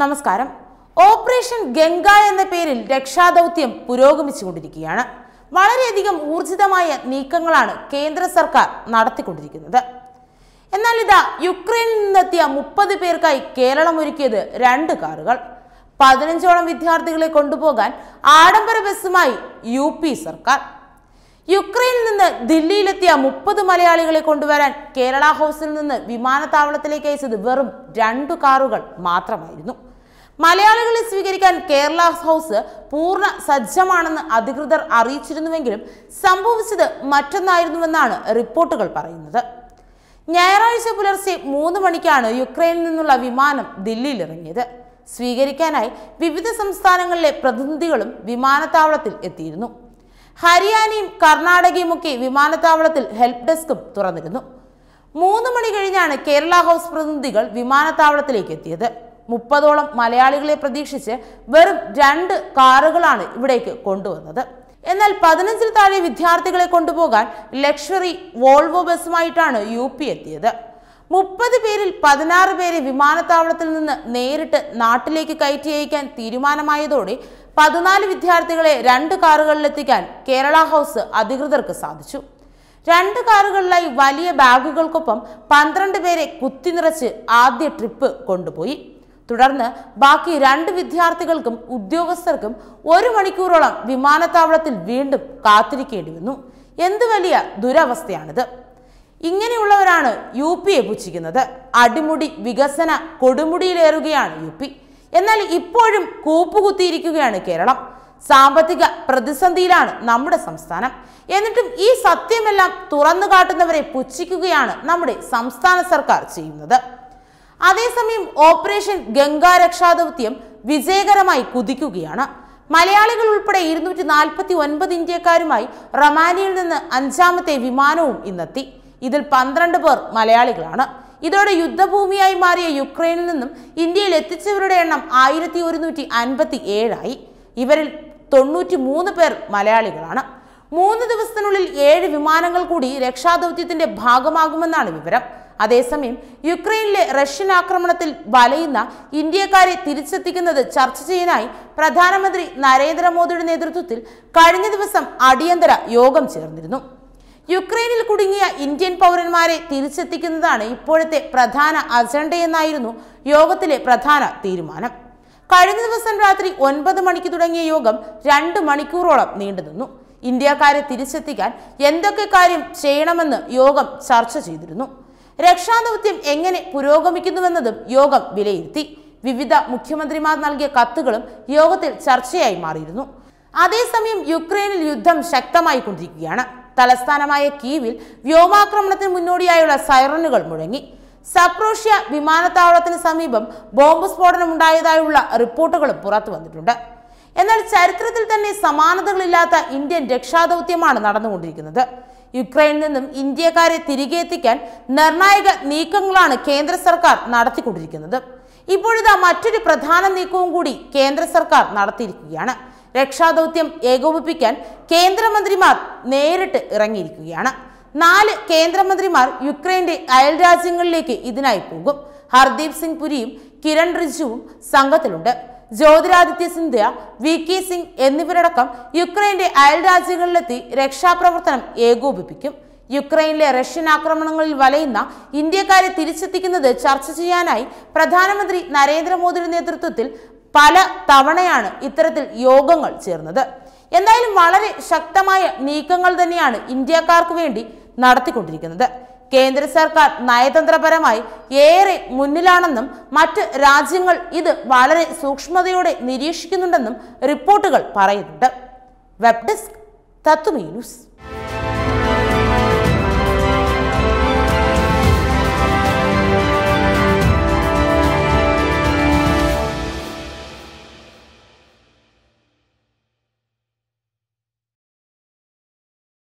നമസ്കാരം ഓപ്പറേഷൻ ഗംഗ എന്ന പേരിൽ രക്ഷാദൗത്യം പുരോഗമിച്ചുകൊണ്ടിരിക്കുകയാണ് വളരെയധികം ഊർജിതമായ നീക്കങ്ങളാണ് കേന്ദ്ര സർക്കാർ നടത്തിക്കൊണ്ടിരിക്കുന്നത് എന്നാൽ ഇതാ യുക്രൈനിൽ നിന്നെത്തിയ മുപ്പത് പേർക്കായി കേരളം ഒരുക്കിയത് രണ്ട് കാറുകൾ പതിനഞ്ചോളം വിദ്യാർത്ഥികളെ കൊണ്ടുപോകാൻ ആഡംബര ബസ്സുമായി യു സർക്കാർ യുക്രൈനിൽ നിന്ന് ദില്ലിയിലെത്തിയ മുപ്പത് മലയാളികളെ കൊണ്ടുവരാൻ കേരള ഹൗസിൽ നിന്ന് വിമാനത്താവളത്തിലേക്ക് അയച്ചത് വെറും രണ്ടു കാറുകൾ മാത്രമായിരുന്നു മലയാളികളെ സ്വീകരിക്കാൻ കേരള ഹൗസ് പൂർണ്ണ സജ്ജമാണെന്ന് അധികൃതർ അറിയിച്ചിരുന്നുവെങ്കിലും സംഭവിച്ചത് മറ്റൊന്നായിരുന്നുവെന്നാണ് റിപ്പോർട്ടുകൾ പറയുന്നത് ഞായറാഴ്ച പുലർച്ചെ മൂന്ന് മണിക്കാണ് യുക്രൈനിൽ നിന്നുള്ള വിമാനം ദില്ലിയിലിറങ്ങിയത് സ്വീകരിക്കാനായി വിവിധ സംസ്ഥാനങ്ങളിലെ പ്രതിനിധികളും വിമാനത്താവളത്തിൽ എത്തിയിരുന്നു ഹരിയാനയും കർണാടകയുമൊക്കെ വിമാനത്താവളത്തിൽ ഹെൽപ്പ് ഡെസ്കും തുറന്നിരുന്നു മൂന്ന് മണി കഴിഞ്ഞാണ് കേരള ഹൗസ് പ്രതിനിധികൾ വിമാനത്താവളത്തിലേക്ക് എത്തിയത് മുപ്പതോളം മലയാളികളെ പ്രതീക്ഷിച്ച് വെറും രണ്ട് കാറുകളാണ് ഇവിടേക്ക് കൊണ്ടുവന്നത് എന്നാൽ പതിനഞ്ചിൽ താഴെ വിദ്യാർത്ഥികളെ കൊണ്ടുപോകാൻ ലക്ഷറി വോൾവോ ബസ്സുമായിട്ടാണ് യു പി എത്തിയത് മുപ്പത് പേരിൽ പതിനാറ് പേരെ വിമാനത്താവളത്തിൽ നിന്ന് നേരിട്ട് നാട്ടിലേക്ക് കയറ്റി അയക്കാൻ തീരുമാനമായതോടെ പതിനാല് വിദ്യാർത്ഥികളെ രണ്ട് കാറുകളിലെത്തിക്കാൻ കേരള ഹൗസ് അധികൃതർക്ക് സാധിച്ചു രണ്ട് കാറുകളിലായി വലിയ ബാഗുകൾക്കൊപ്പം പന്ത്രണ്ട് പേരെ കുത്തിനിറച്ച് ആദ്യ ട്രിപ്പ് കൊണ്ടുപോയി തുടർന്ന് ബാക്കി രണ്ട് വിദ്യാർത്ഥികൾക്കും ഉദ്യോഗസ്ഥർക്കും ഒരു മണിക്കൂറോളം വിമാനത്താവളത്തിൽ വീണ്ടും കാത്തിരിക്കേണ്ടി വന്നു എന്ത് വലിയ ദുരവസ്ഥയാണിത് ഇങ്ങനെയുള്ളവരാണ് യു പിയെ പുച്ഛിക്കുന്നത് അടിമുടി വികസന കൊടുമുടിയിലേറുകയാണ് യു പി എന്നാൽ ഇപ്പോഴും കൂപ്പുകുത്തിയിരിക്കുകയാണ് കേരളം സാമ്പത്തിക പ്രതിസന്ധിയിലാണ് നമ്മുടെ സംസ്ഥാനം എന്നിട്ടും ഈ സത്യമെല്ലാം തുറന്നു കാട്ടുന്നവരെ പുച്ഛിക്കുകയാണ് നമ്മുടെ സംസ്ഥാന സർക്കാർ ചെയ്യുന്നത് അതേസമയം ഓപ്പറേഷൻ ഗംഗാ ഗംഗാരക്ഷാദൗത്യം വിജയകരമായി കുതിക്കുകയാണ് മലയാളികൾ ഉൾപ്പെടെ ഇരുന്നൂറ്റി നാൽപ്പത്തി ഒൻപത് ഇന്ത്യക്കാരുമായി റൊമാനിയയിൽ നിന്ന് അഞ്ചാമത്തെ വിമാനവും ഇന്നെത്തി ഇതിൽ പന്ത്രണ്ട് പേർ മലയാളികളാണ് ഇതോടെ യുദ്ധഭൂമിയായി മാറിയ യുക്രൈനിൽ നിന്നും ഇന്ത്യയിൽ എത്തിച്ചവരുടെ എണ്ണം ആയിരത്തി ഒരുന്നൂറ്റി അൻപത്തി ഏഴായി ഇവരിൽ തൊണ്ണൂറ്റി മൂന്ന് പേർ മലയാളികളാണ് മൂന്ന് ദിവസത്തിനുള്ളിൽ ഏഴ് വിമാനങ്ങൾ കൂടി രക്ഷാദൗത്യത്തിന്റെ ഭാഗമാകുമെന്നാണ് വിവരം അതേസമയം യുക്രൈനിലെ റഷ്യൻ ആക്രമണത്തിൽ വലയുന്ന ഇന്ത്യക്കാരെ തിരിച്ചെത്തിക്കുന്നത് ചർച്ച ചെയ്യാനായി പ്രധാനമന്ത്രി നരേന്ദ്രമോദിയുടെ നേതൃത്വത്തിൽ കഴിഞ്ഞ ദിവസം അടിയന്തര യോഗം ചേർന്നിരുന്നു യുക്രൈനിൽ കുടുങ്ങിയ ഇന്ത്യൻ പൗരന്മാരെ തിരിച്ചെത്തിക്കുന്നതാണ് ഇപ്പോഴത്തെ പ്രധാന അജണ്ടയെന്നായിരുന്നു യോഗത്തിലെ പ്രധാന തീരുമാനം കഴിഞ്ഞ ദിവസം രാത്രി ഒൻപത് മണിക്ക് തുടങ്ങിയ യോഗം രണ്ട് മണിക്കൂറോളം നീണ്ടുനിന്നു ഇന്ത്യക്കാരെ തിരിച്ചെത്തിക്കാൻ എന്തൊക്കെ കാര്യം ചെയ്യണമെന്ന് യോഗം ചർച്ച ചെയ്തിരുന്നു രക്ഷാദൗത്യം എങ്ങനെ പുരോഗമിക്കുന്നുവെന്നതും യോഗം വിലയിരുത്തി വിവിധ മുഖ്യമന്ത്രിമാർ നൽകിയ കത്തുകളും യോഗത്തിൽ ചർച്ചയായി മാറിയിരുന്നു അതേസമയം യുക്രൈനിൽ യുദ്ധം ശക്തമായിക്കൊണ്ടിരിക്കുകയാണ് തലസ്ഥാനമായ കീവിൽ വ്യോമാക്രമണത്തിന് മുന്നോടിയായുള്ള സൈറണുകൾ മുഴങ്ങി സപ്രോഷ്യ വിമാനത്താവളത്തിന് സമീപം ബോംബ് സ്ഫോടനം ഉണ്ടായതായുള്ള റിപ്പോർട്ടുകളും പുറത്തു വന്നിട്ടുണ്ട് എന്നാൽ ചരിത്രത്തിൽ തന്നെ സമാനതകളില്ലാത്ത ഇന്ത്യൻ രക്ഷാദൗത്യമാണ് നടന്നുകൊണ്ടിരിക്കുന്നത് യുക്രൈനിൽ നിന്നും ഇന്ത്യക്കാരെ തിരികെ എത്തിക്കാൻ നിർണായക നീക്കങ്ങളാണ് കേന്ദ്ര സർക്കാർ നടത്തിക്കൊണ്ടിരിക്കുന്നത് ഇപ്പോഴിതാ മറ്റൊരു പ്രധാന നീക്കവും കൂടി കേന്ദ്ര സർക്കാർ നടത്തിയിരിക്കുകയാണ് രക്ഷാദൗത്യം ഏകോപിപ്പിക്കാൻ കേന്ദ്രമന്ത്രിമാർ നേരിട്ട് ഇറങ്ങിയിരിക്കുകയാണ് നാല് കേന്ദ്രമന്ത്രിമാർ യുക്രൈന്റെ അയൽ രാജ്യങ്ങളിലേക്ക് ഇതിനായി പോകും ഹർദീപ് സിംഗ് പുരിയും കിരൺ റിജുവും സംഘത്തിലുണ്ട് ജ്യോതിരാദിത്യ സിന്ധ്യ വി കെ സിംഗ് എന്നിവരടക്കം യുക്രൈന്റെ അയൽ രാജ്യങ്ങളിലെത്തി രക്ഷാപ്രവർത്തനം ഏകോപിപ്പിക്കും യുക്രൈനിലെ റഷ്യൻ ആക്രമണങ്ങളിൽ വലയുന്ന ഇന്ത്യക്കാരെ തിരിച്ചെത്തിക്കുന്നത് ചർച്ച ചെയ്യാനായി പ്രധാനമന്ത്രി നരേന്ദ്രമോദിയുടെ നേതൃത്വത്തിൽ പല തവണയാണ് ഇത്തരത്തിൽ യോഗങ്ങൾ ചേർന്നത് എന്തായാലും വളരെ ശക്തമായ നീക്കങ്ങൾ തന്നെയാണ് ഇന്ത്യക്കാർക്ക് വേണ്ടി നടത്തിക്കൊണ്ടിരിക്കുന്നത് കേന്ദ്ര സർക്കാർ നയതന്ത്രപരമായി ഏറെ മുന്നിലാണെന്നും മറ്റ് രാജ്യങ്ങൾ ഇത് വളരെ സൂക്ഷ്മതയോടെ നിരീക്ഷിക്കുന്നുണ്ടെന്നും റിപ്പോർട്ടുകൾ പറയുന്നുണ്ട് വെബ് ഡെസ്ക് തത്തുമി ന്യൂസ്